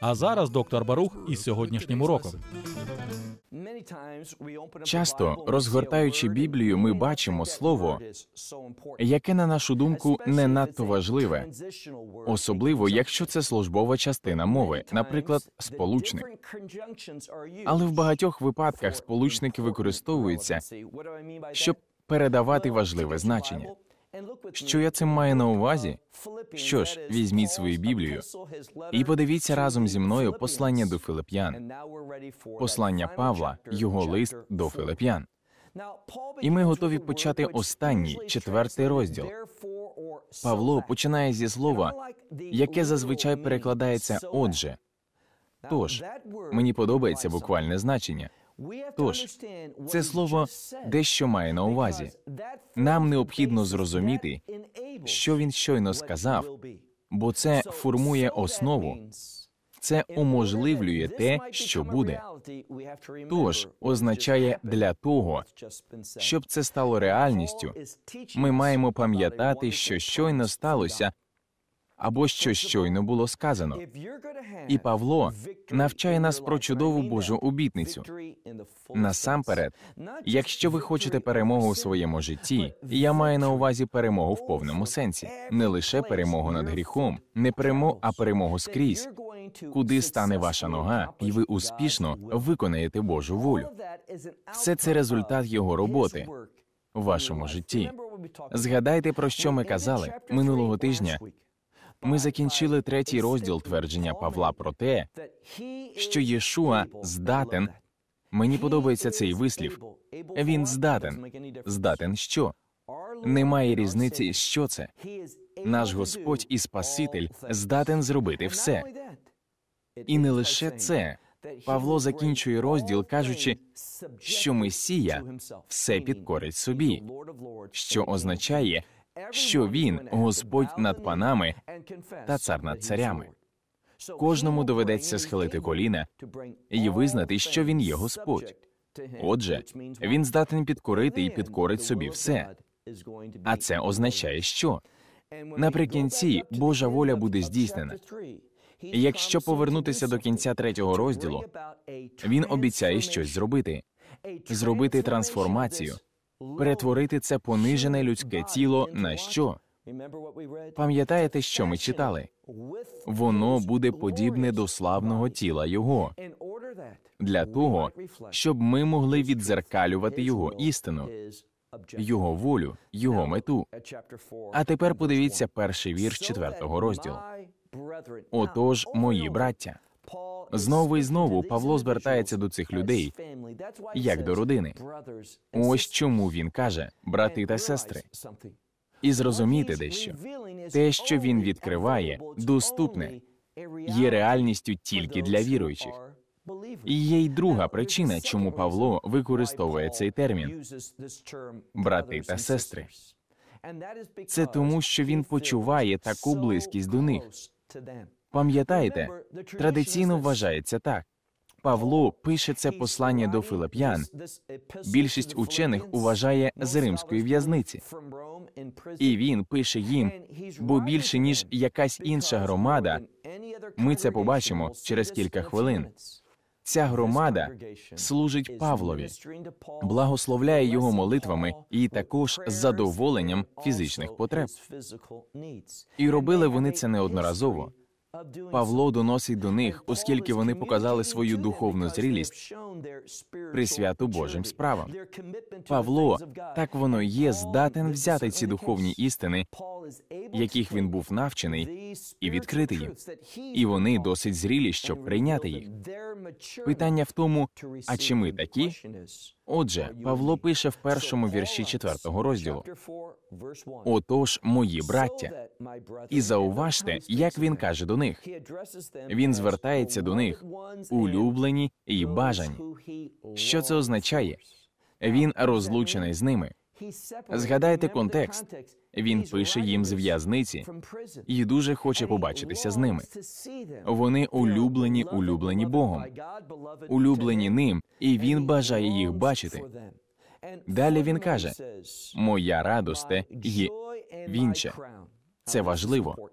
А зараз доктор Барух із сьогоднішнім уроком. Часто, розгортаючи Біблію, ми бачимо слово, яке, на нашу думку, не надто важливе, особливо якщо це службова частина мови, наприклад, сполучник. Але в багатьох випадках сполучники використовуються щоб передавати важливе значення. Що я цим маю на увазі? Що ж, візьміть свою Біблію і подивіться разом зі мною послання до Филип'ян, послання Павла, його лист до Филип'ян. І ми готові почати останній четвертий розділ. Павло починає зі слова, яке зазвичай перекладається, Отже, тож мені подобається буквальне значення. Тож, це слово дещо має на увазі. Нам необхідно зрозуміти, що він щойно сказав, бо це формує основу, це уможливлює те, що буде. Тож означає для того, щоб це стало реальністю. Ми маємо пам'ятати, що щойно сталося або що щойно було сказано. І Павло навчає нас про чудову Божу обітницю. Насамперед, якщо ви хочете перемогу у своєму житті, я маю на увазі перемогу в повному сенсі, не лише перемогу над гріхом, не перемогу, а перемогу скрізь. Куди стане ваша нога, і ви успішно виконаєте Божу волю. Все це результат його роботи в вашому житті. Згадайте про що ми казали минулого тижня ми закінчили третій розділ твердження Павла про те, що Єшуа здатен. Мені подобається цей вислів. Він здатен. Здатен що? Немає різниці, що це. Наш Господь і Спаситель здатен зробити все. І не лише це. Павло закінчує розділ, кажучи, що Месія все підкорить собі, що означає що він Господь над панами та цар над царями. Кожному доведеться схилити коліна і визнати, що він є Господь. Отже, він здатен підкорити і підкорить собі все. А це означає, що наприкінці Божа воля буде здійснена. Якщо повернутися до кінця третього розділу, він обіцяє щось зробити, зробити трансформацію перетворити це понижене людське тіло на що? Пам'ятаєте, що ми читали? Воно буде подібне до славного тіла Його для того, щоб ми могли відзеркалювати його істину, його волю, його мету. А тепер подивіться перший вірш четвертого розділу. Отож, мої браття. Знову і знову Павло звертається до цих людей, як до родини. Ось чому він каже, брати та сестри, і зрозуміти дещо. Те, що він відкриває, доступне є реальністю тільки для віруючих. І є й друга причина, чому Павло використовує цей термін брати та сестри. Це тому, що він почуває таку близькість до них. Пам'ятаєте, традиційно вважається так. Павло пише це послання до филип'ян. Більшість учених вважає з римської в'язниці. І він пише їм, бо більше ніж якась інша громада, ми це побачимо через кілька хвилин. Ця громада служить Павлові, благословляє його молитвами і також з задоволенням фізичних потреб. І робили вони це неодноразово. Павло доносить до них, оскільки вони показали свою духовну зрілість при святу Божим справам. Павло так воно є, здатен взяти ці духовні істини, яких він був навчений, і відкрити їм. І вони досить зрілі, щоб прийняти їх. Питання в тому, а чи ми такі? Отже, Павло пише в першому вірші четвертого розділу. «Отож, мої браття, і зауважте, як він каже до них. Він звертається до них улюблені і бажані. Що це означає? Він розлучений з ними. Згадайте контекст. Він пише їм з в'язниці і дуже хоче побачитися з ними. Вони улюблені, улюблені Богом, улюблені ним, і він бажає їх бачити. Далі він каже: Моя радость є вінче. Це важливо.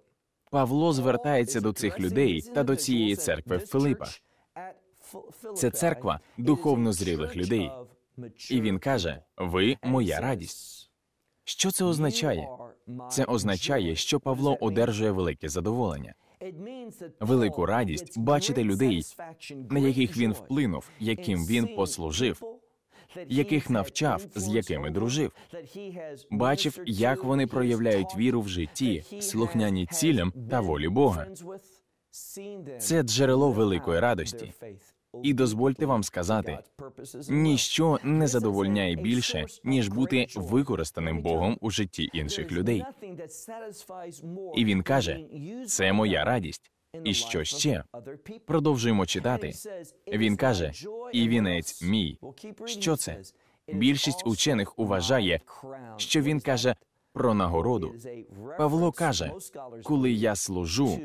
Павло звертається до цих людей та до цієї церкви в Филипа. Це церква духовно зрілих людей. І він каже: Ви моя радість. Що це означає? Це означає, що Павло одержує велике задоволення, велику радість бачити людей, на яких він вплинув, яким він послужив, яких навчав, з якими дружив. бачив, як вони проявляють віру в житті, слухняні цілям та волі Бога. Це джерело великої радості. І дозвольте вам сказати, ніщо не задовольняє більше, ніж бути використаним Богом у житті інших людей. І він каже: це моя радість. І що ще? Продовжуємо читати. Він каже: і вінець мій. Що це? Більшість учених уважає, що він каже про нагороду. Павло каже: коли я служу,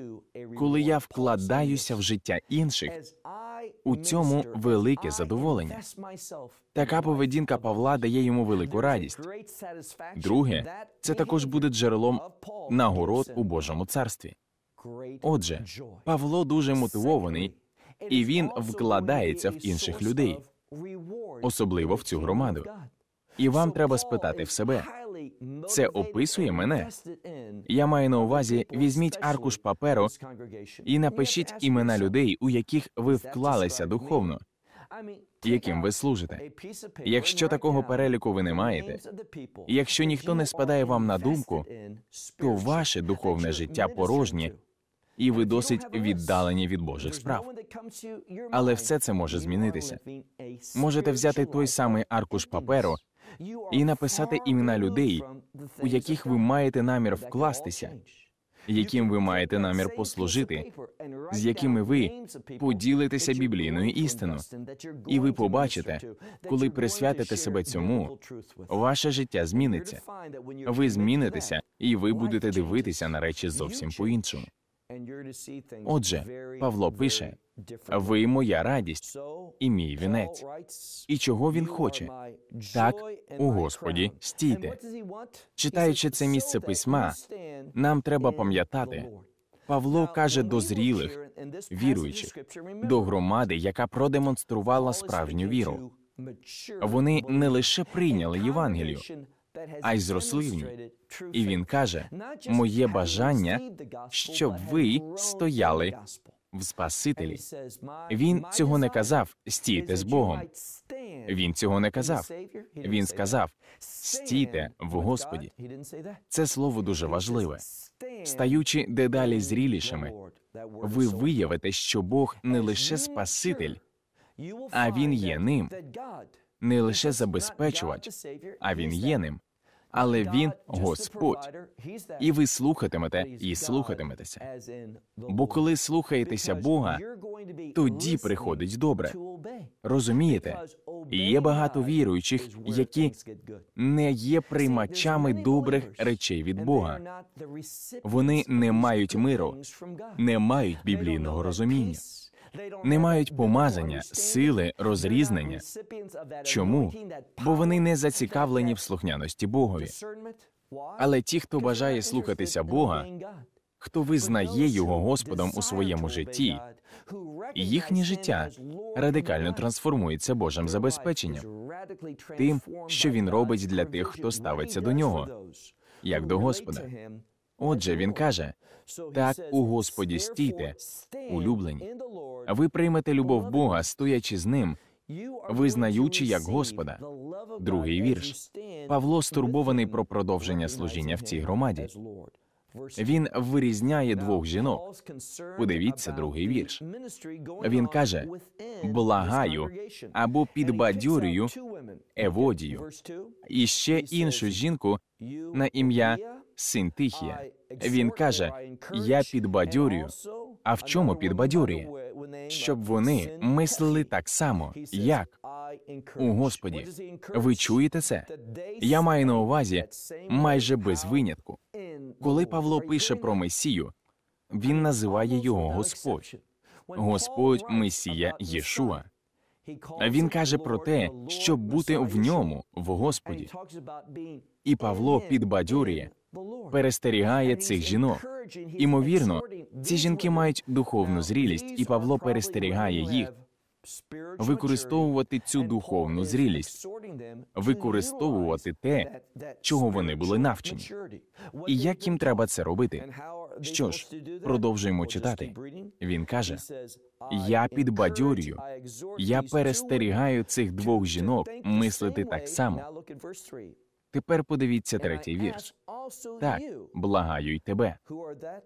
коли я вкладаюся в життя інших, у цьому велике задоволення. Така поведінка Павла дає йому велику радість. Друге, це також буде джерелом нагород у Божому царстві. Отже, Павло дуже мотивований, і він вкладається в інших людей, особливо в цю громаду. І вам треба спитати в себе. Це описує мене. Я маю на увазі: візьміть аркуш паперу і напишіть імена людей, у яких ви вклалися духовно, яким ви служите. Якщо такого переліку ви не маєте, якщо ніхто не спадає вам на думку, то ваше духовне життя порожнє. І ви досить віддалені від Божих справ. Але все це може змінитися. Можете взяти той самий аркуш паперу і написати імена людей, у яких ви маєте намір вкластися, яким ви маєте намір послужити, з якими ви поділитеся біблійною істиною. І ви побачите, коли присвятите себе цьому, ваше життя зміниться. Ви змінитеся, і ви будете дивитися на речі зовсім по іншому. Отже, Павло пише: ви моя радість і мій вінець. І чого він хоче? Так, у Господі стійте. Читаючи це місце письма, нам треба пам'ятати. Павло каже до зрілих, віруючих, до громади, яка продемонструвала справжню віру. Вони не лише прийняли Євангелію, а й в зрослинні. І він каже: моє бажання, щоб ви стояли в Спасителі. Він цього не казав. Стійте з Богом. Він цього не казав. Він сказав: стійте в Господі. Це слово дуже важливе. Стаючи дедалі зрілішими, ви виявите, що Бог не лише Спаситель, а він є ним не лише забезпечувач, а він є ним. Але він Господь, і ви слухатимете і слухатиметеся. Бо коли слухаєтеся Бога, тоді приходить добре. Розумієте? Є багато віруючих, які не є приймачами добрих речей від Бога. Вони не мають миру, не мають біблійного розуміння не мають помазання, сили, розрізнення. Чому? Бо вони не зацікавлені в слухняності Богові. Але ті, хто бажає слухатися Бога, хто визнає його Господом у своєму житті, їхнє життя радикально трансформується Божим забезпеченням, тим, що він робить для тих, хто ставиться до нього, як до Господа. Отже, він каже. Так у Господі стійте, улюблені, ви приймете любов Бога, стоячи з ним, визнаючи як Господа. Другий вірш Павло стурбований про продовження служіння в цій громаді. Він вирізняє двох жінок. Подивіться другий вірш. Він каже: благаю або підбадьорюю Еводію і ще іншу жінку на ім'я Синтихія. Він каже: Я підбадьорюю. А в чому підбадьорює? Щоб вони мислили так само, як у Господі. Ви чуєте це? Я маю на увазі майже без винятку. Коли Павло пише про Месію, він називає його Господь. Господь Месія Єшуа. Він каже про те, щоб бути в ньому, в Господі. І Павло підбадьорює перестерігає цих жінок. Імовірно, ці жінки мають духовну зрілість, і Павло перестерігає їх використовувати цю духовну зрілість, використовувати те, чого вони були навчені. І як їм треба це робити? Що ж, продовжуємо читати. Він каже: я підбадьорюю, я перестерігаю цих двох жінок мислити так само. Тепер подивіться третій вірш. Так, благаю й тебе.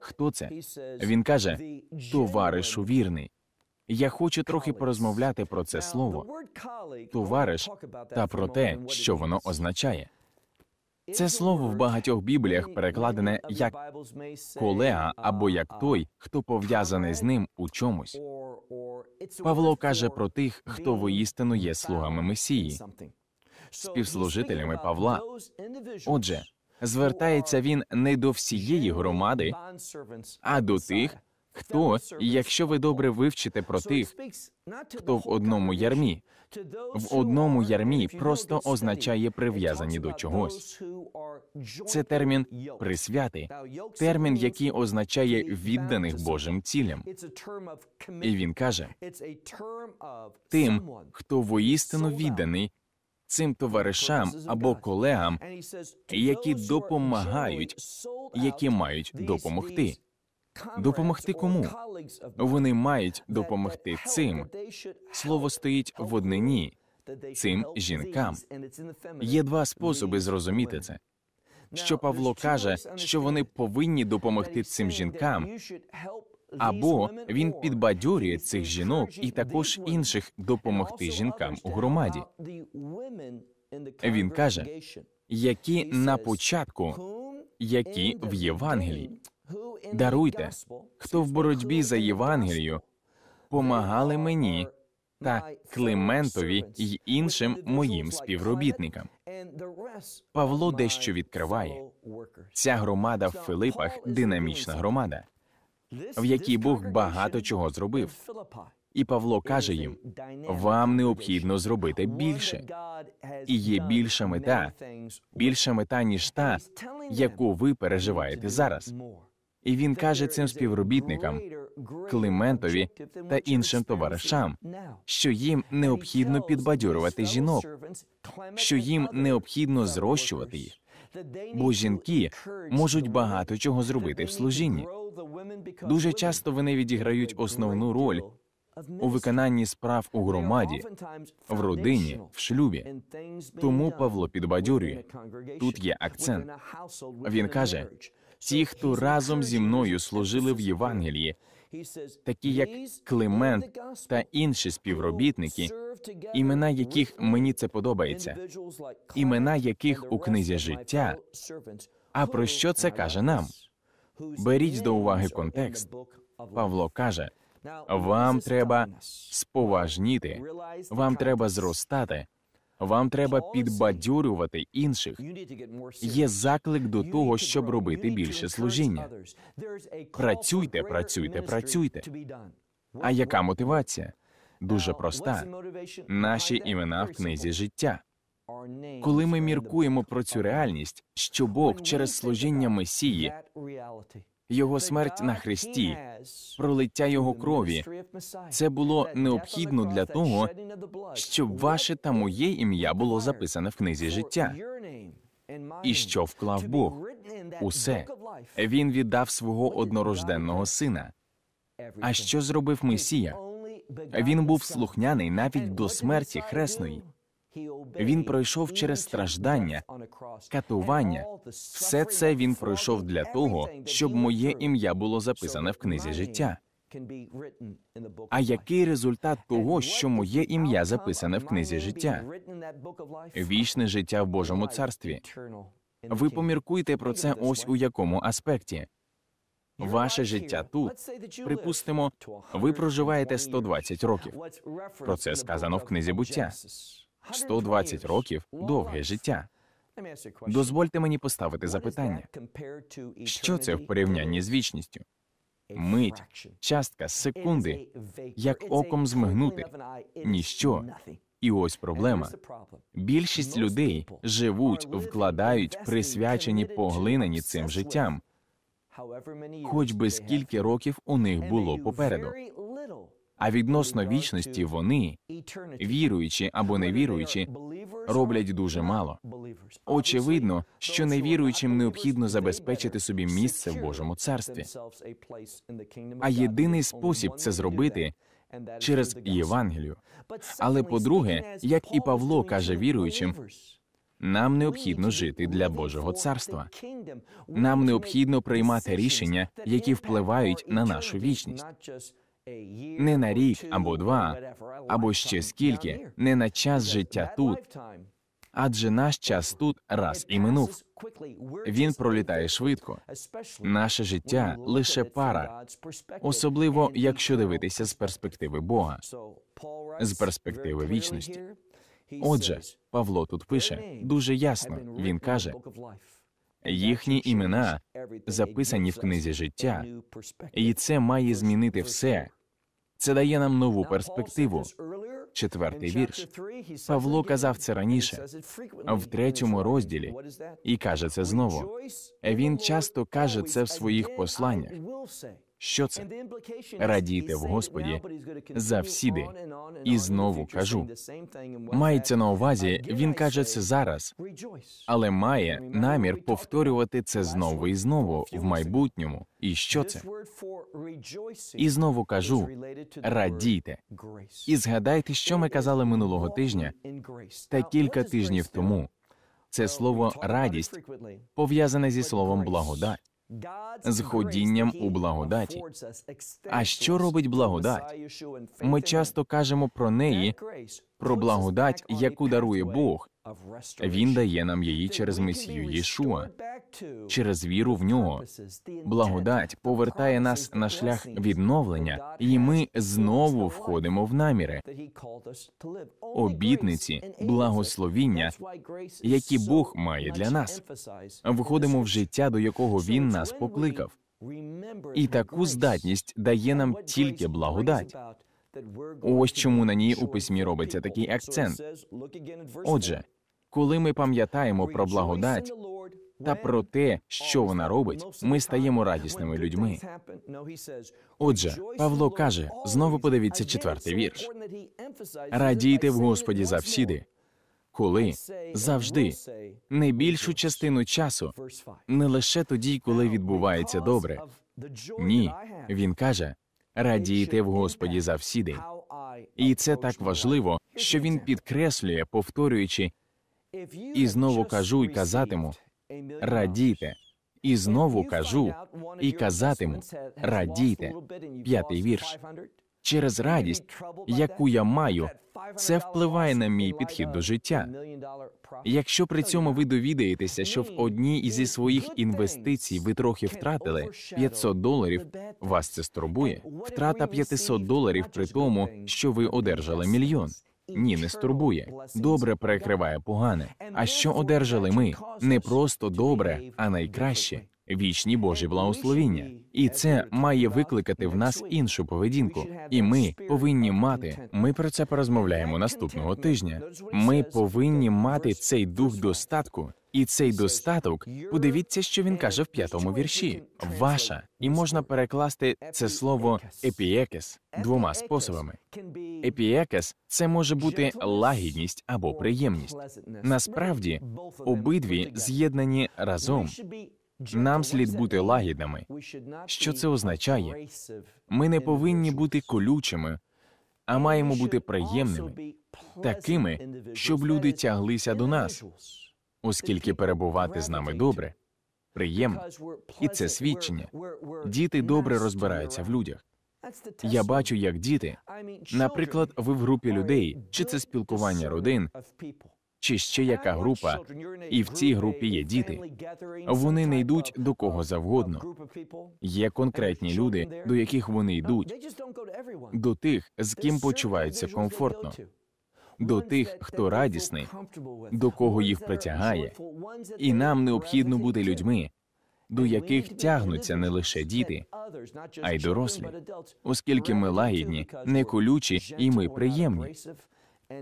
Хто це? Він каже: товаришу вірний. Я хочу трохи порозмовляти про це слово. товариш та про те, що воно означає. Це слово в багатьох бібліях перекладене як колега uh, або як uh, той, хто пов'язаний з ним у чомусь. Павло каже про тих, хто воістину є слугами Месії співслужителями Павла. Отже, звертається він не до всієї громади, а до тих, хто, якщо ви добре вивчите про тих, хто в одному ярмі, в одному ярмі просто означає прив'язані до чогось. Це термін присвяти, термін, який означає відданих Божим цілям. І він каже: тим, хто воістину відданий цим товаришам або колегам, які допомагають, які мають допомогти. Допомогти кому? Вони мають допомогти цим. Слово стоїть в однині цим жінкам. Є два способи зрозуміти це. Що Павло каже, що вони повинні допомогти цим жінкам або він підбадьорює цих жінок і також інших допомогти жінкам у громаді. Він каже, які на початку, які в Євангелії, даруйте, хто в боротьбі за Євангелію помагали мені та Климентові й іншим моїм співробітникам. Павло дещо відкриває. Ця громада в Филипах динамічна громада в якій Бог багато чого зробив. І Павло каже їм: вам необхідно зробити більше. І є більша мета, більша мета ніж та, яку ви переживаєте зараз. І він каже цим співробітникам, Климентові та іншим товаришам, що їм необхідно підбадьорювати жінок, що їм необхідно зрощувати їх, бо жінки можуть багато чого зробити в служінні. Дуже часто вони відіграють основну роль у виконанні справ у громаді, в родині, в шлюбі. Тому Павло підбадьорює тут є акцент. Він каже: ті, хто разом зі мною служили в Євангелії, такі як Климент та інші співробітники, імена яких мені це подобається, імена яких у книзі життя. А про що це каже нам? Беріть до уваги контекст. Павло каже: вам треба споважніти, вам треба зростати, вам треба підбадьорювати інших. Є заклик до того, щоб робити більше служіння. Працюйте, працюйте, працюйте. А яка мотивація? Дуже проста. Наші імена в книзі життя. Коли ми міркуємо про цю реальність, що Бог через служіння Месії, його смерть на Христі, пролиття Його крові, це було необхідно для того, щоб ваше та моє ім'я було записане в книзі життя. І що вклав Бог? Усе він віддав свого однорожденного сина. А що зробив Месія? Він був слухняний навіть до смерті хресної. Він пройшов через страждання, катування. Все це він пройшов для того, щоб моє ім'я було записане в книзі життя. А який результат того, що моє ім'я записане в книзі життя? Вічне життя в Божому царстві. Ви поміркуйте про це ось у якому аспекті. Ваше життя тут припустимо, ви проживаєте 120 років. Про це сказано в книзі буття. 120 років довге життя. Дозвольте мені поставити запитання. Що це в порівнянні з вічністю? Мить, частка, секунди, як оком змигнути, ніщо. І ось проблема. Більшість людей живуть, вкладають, присвячені, поглинені цим життям. Хоч би скільки років у них було попереду. А відносно вічності вони, віруючи або невіруючі, роблять дуже мало. Очевидно, що невіруючим необхідно забезпечити собі місце в Божому царстві. А єдиний спосіб це зробити. Через Євангелію. Але по-друге, як і Павло каже віруючим, нам необхідно жити для Божого царства. Нам необхідно приймати рішення, які впливають на нашу вічність не на рік або два, або ще скільки, не на час життя тут. Адже наш час тут раз і минув. Він пролітає швидко. Наше життя лише пара, особливо якщо дивитися з перспективи Бога, з перспективи вічності. Отже, Павло тут пише дуже ясно. Він каже Їхні імена записані в книзі життя, і це має змінити все. Це дає нам нову перспективу. Четвертий вірш Павло казав це раніше, в третьому розділі і каже це знову. Він часто каже це в своїх посланнях. Що це? Радійте в Господі завсіди. І знову кажу. Мається на увазі, він каже це зараз, але має намір повторювати це знову і знову в майбутньому. І що це? І знову кажу: радійте і згадайте, що ми казали минулого тижня та кілька тижнів тому. Це слово радість пов'язане зі словом благодать з ходінням у благодаті. А що робить благодать? Ми часто кажемо про неї, про благодать, яку дарує Бог, він дає нам її через Месію Єшуа, через віру в нього. Благодать повертає нас на шлях відновлення, і ми знову входимо в наміри. обітниці, благословіння, які Бог має для нас. Входимо в життя, до якого він нас покликав. І таку здатність дає нам тільки благодать. Ось чому на ній у письмі робиться такий акцент. Отже, коли ми пам'ятаємо про благодать та про те, що вона робить, ми стаємо радісними людьми. Отже, Павло каже: знову подивіться четвертий вірш. Радійте в Господі завсіди, коли завжди не більшу частину часу, не лише тоді, коли відбувається добре. Ні, він каже: радійте в Господі завсіди. І це так важливо, що він підкреслює, повторюючи. І знову кажу і казатиму радійте. І знову кажу і казатиму радійте. П'ятий вірш. Через радість, яку я маю, це впливає на мій підхід до oh, життя. Якщо при цьому ви довідаєтеся, що в одній зі своїх інвестицій ви трохи втратили 500 доларів, вас це стурбує. Втрата 500 доларів при тому, що ви одержали мільйон. Ні, не стурбує. Добре перекриває погане. А що одержали ми? Не просто добре, а найкраще вічні Божі благословіння, і це має викликати в нас іншу поведінку. І ми повинні мати. Ми про це порозмовляємо наступного тижня. Ми повинні мати цей дух достатку. І цей достаток, подивіться, що він каже в п'ятому вірші: ваша, і можна перекласти це слово епіекес двома способами. Епіекес це може бути лагідність або приємність. Насправді обидві з'єднані разом. Нам слід бути лагідними. Що це означає? Ми не повинні бути колючими, а маємо бути приємними, такими, щоб люди тяглися до нас, оскільки перебувати з нами добре, приємно і це свідчення. Діти добре розбираються в людях. Я бачу, як діти, наприклад, ви в групі людей, чи це спілкування родин, чи ще яка група, і в цій групі є діти. Вони не йдуть до кого завгодно. Є конкретні люди, до яких вони йдуть. до тих, з ким почуваються комфортно. До тих, хто радісний, до кого їх притягає, і нам необхідно бути людьми, до яких тягнуться не лише діти, а й дорослі, оскільки ми лагідні, не колючі, і ми приємні.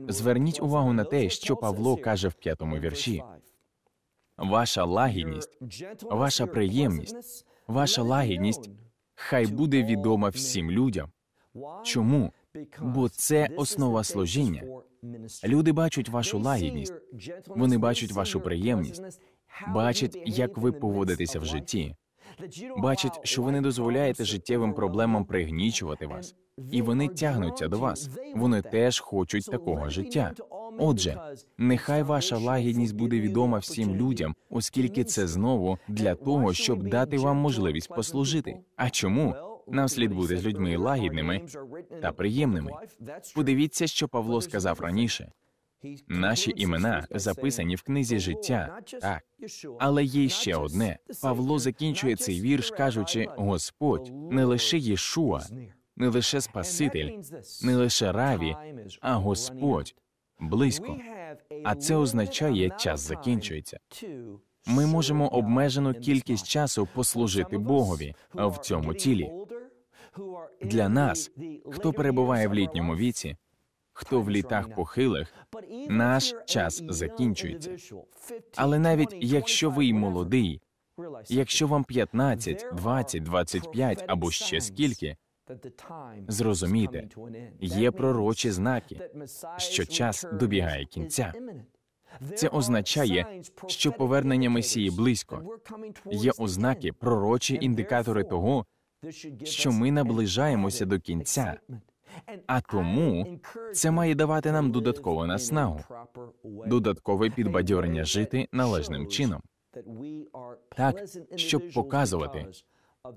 Зверніть увагу на те, що Павло каже в п'ятому вірші. Ваша лагідність, ваша приємність, ваша лагідність хай буде відома всім людям. Чому? Бо це основа служіння. Люди бачать вашу лагідність, вони бачать вашу приємність, бачать, як ви поводитеся в житті. Бачать, що ви не дозволяєте життєвим проблемам пригнічувати вас і вони тягнуться до вас. Вони теж хочуть такого життя. Отже, нехай ваша лагідність буде відома всім людям, оскільки це знову для того, щоб дати вам можливість послужити. А чому? Нам слід бути з людьми лагідними та приємними. Подивіться, що Павло сказав раніше. Наші імена записані в книзі життя, так але є ще одне. Павло закінчує цей вірш, кажучи: Господь, не лише Єшуа, не лише Спаситель, не лише раві, а Господь близько. А це означає, час закінчується. Ми можемо обмежену кількість часу послужити Богові в цьому тілі. Для нас, хто перебуває в літньому віці, хто в літах похилих, наш час закінчується. Але навіть якщо ви й молодий, якщо вам 15, 20, 25 або ще скільки, Зрозуміти, є пророчі знаки, що час добігає кінця. Це означає, що повернення Месії близько. Є ознаки, пророчі індикатори того, що ми наближаємося до кінця, а тому це має давати нам додаткову наснагу, додаткове підбадьорення жити належним чином. Так, щоб показувати,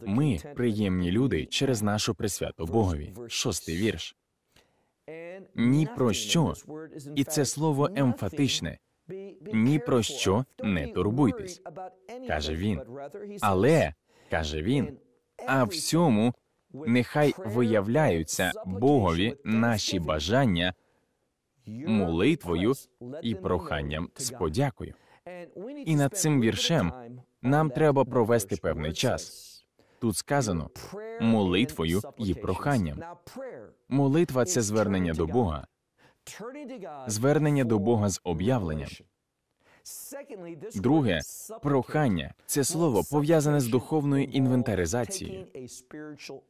ми приємні люди через нашу присвяту Богові. Шостий вірш. Ні про що, і це слово емфатичне. Ні про що не турбуйтесь, каже він. Але каже він, а всьому нехай виявляються Богові наші бажання молитвою і проханням з подякою. І над цим віршем нам треба провести певний час. Тут сказано молитвою і проханням. Молитва це звернення до Бога, звернення до Бога з об'явленням. Друге, прохання це слово пов'язане з духовною інвентаризацією.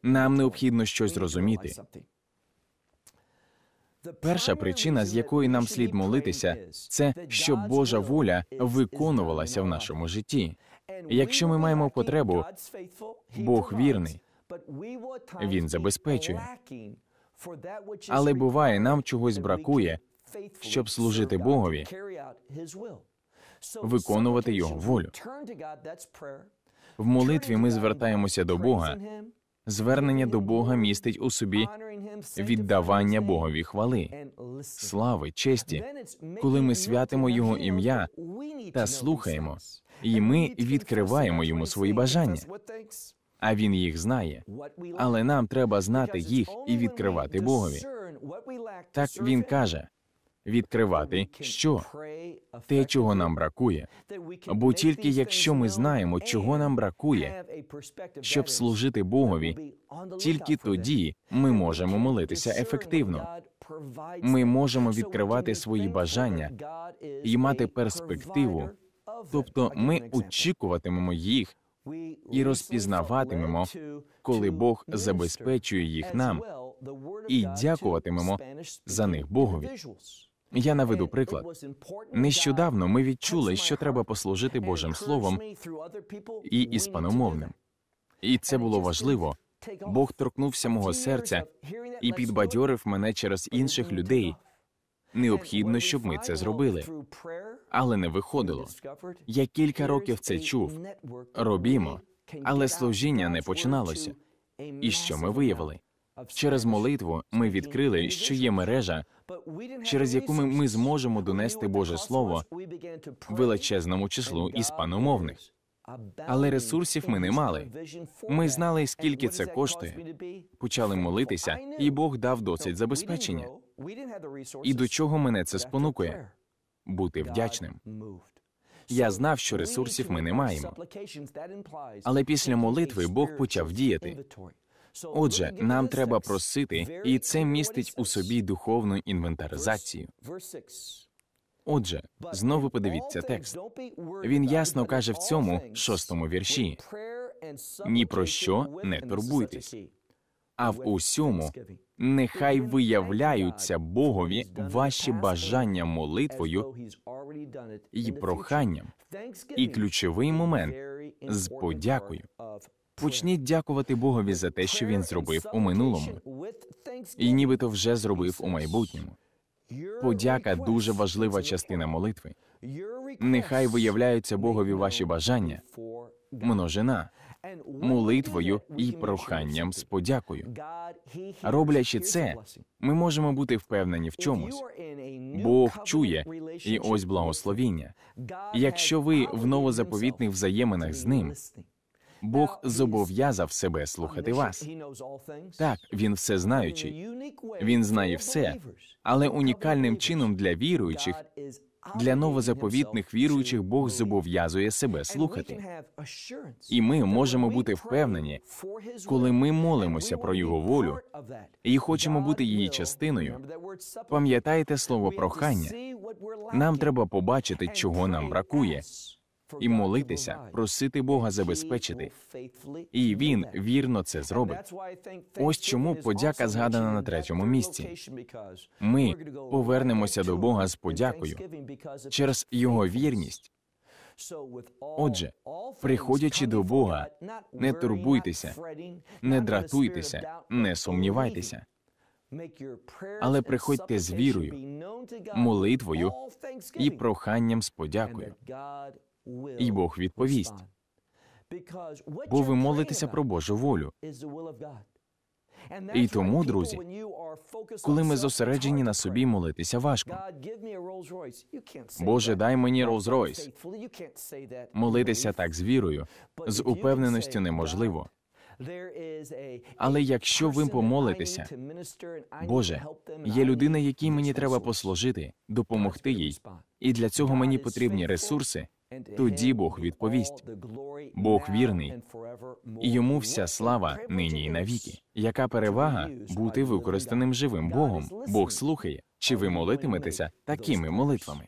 Нам необхідно щось розуміти. Перша причина, з якої нам слід молитися, це щоб Божа воля виконувалася в нашому житті. Якщо ми маємо потребу, Бог вірний, він забезпечує. Але буває, нам чогось бракує, щоб служити Богові, виконувати його волю. В молитві ми звертаємося до Бога. Звернення до Бога містить у собі віддавання Богові хвали, слави, честі, коли ми святимо Його ім'я та слухаємо, і ми відкриваємо йому свої бажання. А він їх знає, але нам треба знати їх і відкривати Богові. Так він каже: відкривати, що те, чого нам бракує, бо тільки якщо ми знаємо, чого нам бракує, щоб служити Богові, тільки тоді ми можемо молитися ефективно. Ми можемо відкривати свої бажання і мати перспективу, тобто ми очікуватимемо їх. І розпізнаватимемо, коли Бог забезпечує їх нам, і дякуватимемо за них Богові. Я наведу приклад. Нещодавно ми відчули, що треба послужити Божим Словом і іспаномовним. І це було важливо. Бог торкнувся мого серця і підбадьорив мене через інших людей. Необхідно, щоб ми це зробили. але не виходило. Я кілька років це чув. Робімо, але служіння не починалося. І що ми виявили? Через молитву ми відкрили, що є мережа, через яку ми, ми зможемо донести Боже Слово величезному числу іспаномовних. Але ресурсів ми не мали. Ми знали, скільки це коштує. Почали молитися, і Бог дав досить забезпечення. І до чого мене це спонукує? Бути вдячним. Я знав, що ресурсів ми не маємо. Але після молитви Бог почав діяти. Отже, нам треба просити, і це містить у собі духовну інвентаризацію. Отже, знову подивіться текст. Він ясно каже в цьому шостому вірші: ні про що не турбуйтесь, а в усьому нехай виявляються Богові ваші бажання молитвою і проханням. І ключовий момент з подякою. Почніть дякувати Богові за те, що він зробив у минулому, і нібито вже зробив у майбутньому. Подяка дуже важлива частина молитви. Нехай виявляються Богові ваші бажання, множина, молитвою і проханням з подякою. Роблячи це, ми можемо бути впевнені в чомусь. Бог чує і ось благословіння. Якщо ви в новозаповітних взаєминах з ним. Бог зобов'язав себе слухати вас. Так, він все знаючий. Він знає все, але унікальним чином для віруючих, для новозаповітних віруючих, Бог зобов'язує себе слухати. І ми можемо бути впевнені, коли ми молимося про його волю і хочемо бути її частиною. Пам'ятаєте слово прохання. Нам треба побачити, чого нам бракує і молитися, просити Бога забезпечити. І він вірно це зробить. Ось чому подяка згадана на третьому місці. Ми повернемося до Бога з подякою через його вірність. Отже, приходячи до Бога, не турбуйтеся, не дратуйтеся, не сумнівайтеся. Але приходьте з вірою, молитвою і проханням з подякою і Бог відповість. Бо ви молитеся про Божу волю. І тому, друзі, коли ми зосереджені на собі молитися важко. Боже, дай мені Rolls Royce. Молитися так з вірою, з упевненістю неможливо. Але якщо ви помолитеся, Боже, є людина, якій мені треба послужити, допомогти їй, і для цього мені потрібні ресурси. Тоді Бог відповість. Бог вірний і йому вся слава нині і навіки. Яка перевага бути використаним живим Богом? Бог слухає, чи ви молитиметеся такими молитвами?